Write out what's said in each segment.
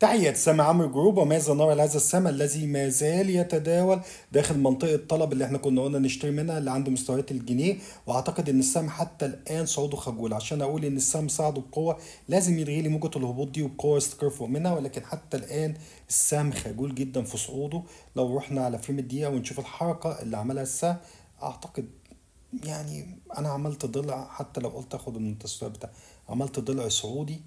تحية سامي عمرو جروب وماذا نرى لهذا السماء الذي ما زال يتداول داخل منطقة الطلب اللي احنا كنا قلنا نشتري منها اللي عند مستويات الجنيه واعتقد ان السهم حتى الان صعوده خجول عشان اقول ان السهم صعده بقوة لازم يلغي لي موجة الهبوط دي وبقوة يستقر فوق منها ولكن حتى الان السهم خجول جدا في صعوده لو رحنا على فريم الدقيقة ونشوف الحركة اللي عملها السهم اعتقد يعني انا عملت ضلع حتى لو قلت اخد من التسويق بتاع عملت ضلع سعودي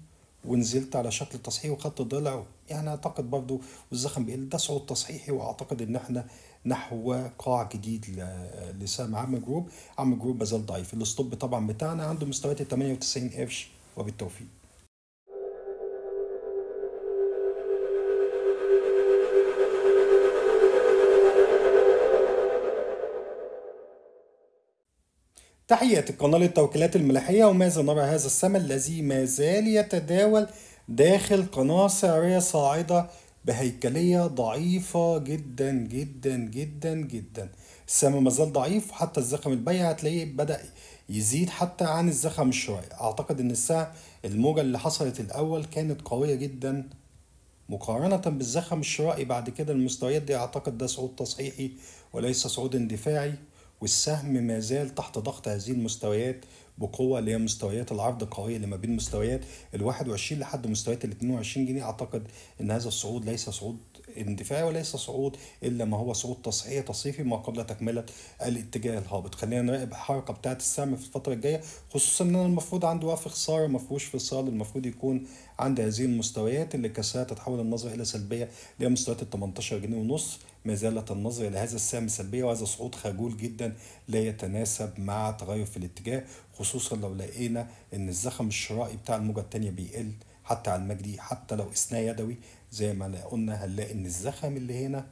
ونزلت على شكل تصحيح وخدت ضلع يعني اعتقد برضو والزخم بيقل ده صعود تصحيحي واعتقد ان احنا نحو قاع جديد لسام عم جروب عم جروب ما ضعيف الاستوب طبعا بتاعنا عنده مستويات ال 98 قرش وبالتوفيق تحياتي القناة للتوكيلات الملاحية وماذا نرى هذا السهم الذي ما زال يتداول داخل قناة سعرية صاعدة بهيكلية ضعيفة جدا جدا جدا جدا السهم ما زال ضعيف حتى الزخم البيع هتلاقيه بدأ يزيد حتى عن الزخم شوية أعتقد إن السهم الموجة اللي حصلت الأول كانت قوية جدا مقارنة بالزخم الشرائي بعد كده المستويات دي أعتقد ده صعود تصحيحي وليس صعود اندفاعي والسهم ما زال تحت ضغط هذه المستويات بقوه اللي هي مستويات العرض القويه اللي ما بين مستويات ال 21 لحد مستويات ال 22 جنيه اعتقد ان هذا الصعود ليس صعود اندفاع وليس صعود الا ما هو صعود تصحيح تصريفي ما قبل تكمله الاتجاه الهابط خلينا نراقب الحركه بتاعه السهم في الفتره الجايه خصوصا ان المفروض عنده وقف خساره ما فيهوش فصال المفروض يكون عند هذه المستويات اللي كسرها تتحول النظره الى سلبيه اللي هي مستويات ال 18 جنيه ونص ما زالت النظرة إلى هذا السهم سلبية وهذا صعود خجول جدا لا يتناسب مع تغير في الاتجاه خصوصا لو لقينا إن الزخم الشرائي بتاع الموجة الثانيه بيقل حتى على المجدي حتى لو اثناء يدوي زي ما قلنا هنلاقي ان الزخم اللي هنا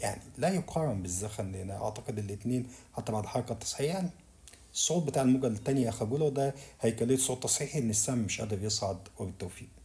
يعني لا يقارن بالزخم اللي هنا اعتقد الاثنين حتى بعد الحركه التصحيح يعني الصوت بتاع الموجه الثانيه يا خجوله ده هيكليه صوت تصحيحي ان السم مش قادر يصعد وبالتوفيق